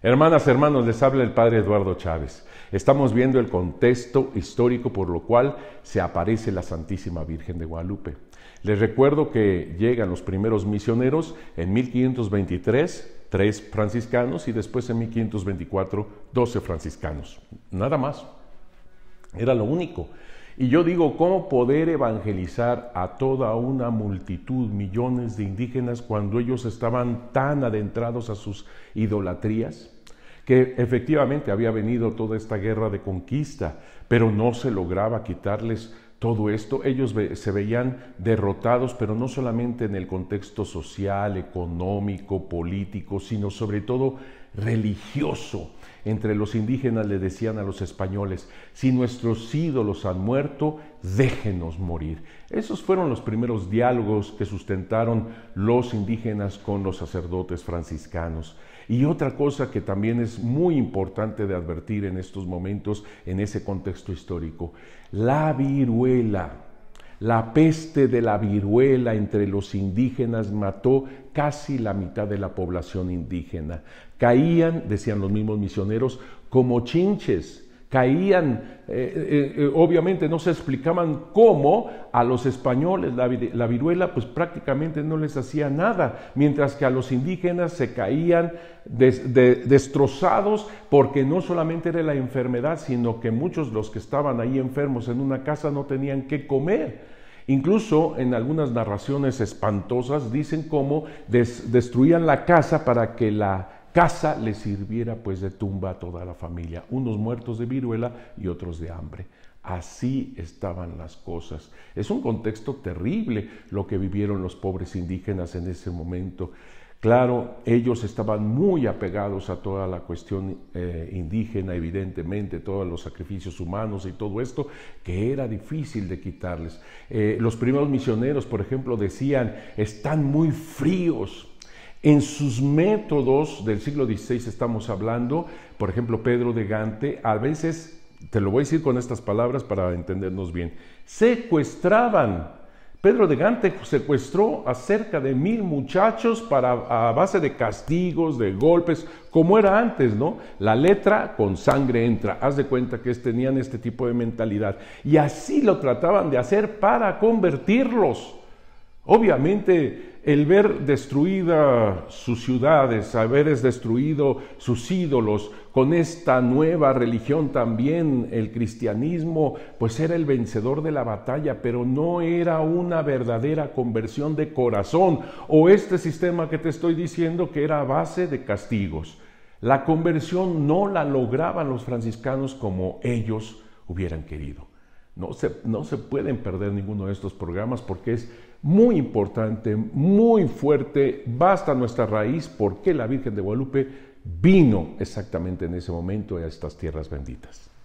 Hermanas, hermanos, les habla el padre Eduardo Chávez. Estamos viendo el contexto histórico por lo cual se aparece la Santísima Virgen de Guadalupe. Les recuerdo que llegan los primeros misioneros en 1523, tres franciscanos, y después en 1524, doce franciscanos. Nada más. Era lo único. Y yo digo, ¿cómo poder evangelizar a toda una multitud, millones de indígenas, cuando ellos estaban tan adentrados a sus idolatrías? que efectivamente había venido toda esta guerra de conquista, pero no se lograba quitarles todo esto. Ellos se veían derrotados, pero no solamente en el contexto social, económico, político, sino sobre todo religioso. Entre los indígenas le decían a los españoles, si nuestros ídolos han muerto, déjenos morir. Esos fueron los primeros diálogos que sustentaron los indígenas con los sacerdotes franciscanos. Y otra cosa que también es muy importante de advertir en estos momentos, en ese contexto histórico, la viruela la peste de la viruela entre los indígenas mató casi la mitad de la población indígena. Caían, decían los mismos misioneros, como chinches caían, eh, eh, eh, obviamente no se explicaban cómo a los españoles la, viruela pues prácticamente no les hacía nada, mientras que a los indígenas se caían destrozados porque no solamente era la enfermedad, sino que muchos de los que estaban ahí enfermos en una casa no tenían qué comer. Incluso en algunas narraciones espantosas dicen cómo destruían la casa para que la casa le sirviera pues de tumba a toda la familia, unos muertos de viruela y otros de hambre. Así estaban las cosas. Es un contexto terrible lo que vivieron los pobres indígenas en ese momento. Claro, ellos estaban muy apegados a toda la cuestión eh, indígena, evidentemente, todos los sacrificios humanos y todo esto, que era difícil de quitarles. Eh, los primeros misioneros, por ejemplo, decían, están muy fríos, en sus métodos del siglo XVI estamos hablando, por ejemplo, Pedro de Gante, a veces, te lo voy a decir con estas palabras para entendernos bien, secuestraban. Pedro de Gante secuestró a cerca de mil muchachos para, a base de castigos, de golpes, como era antes, ¿no? La letra con sangre entra. Haz de cuenta que tenían este tipo de mentalidad. Y así lo trataban de hacer para convertirlos. Obviamente el ver destruidas sus ciudades, haberes destruido sus ídolos, con esta nueva religión también el cristianismo, pues era el vencedor de la batalla, pero no era una verdadera conversión de corazón o este sistema que te estoy diciendo que era base de castigos. La conversión no la lograban los franciscanos como ellos hubieran querido. No se, no se pueden perder ninguno de estos programas porque es muy importante, muy fuerte, basta nuestra raíz porque la Virgen de Guadalupe vino exactamente en ese momento a estas tierras benditas.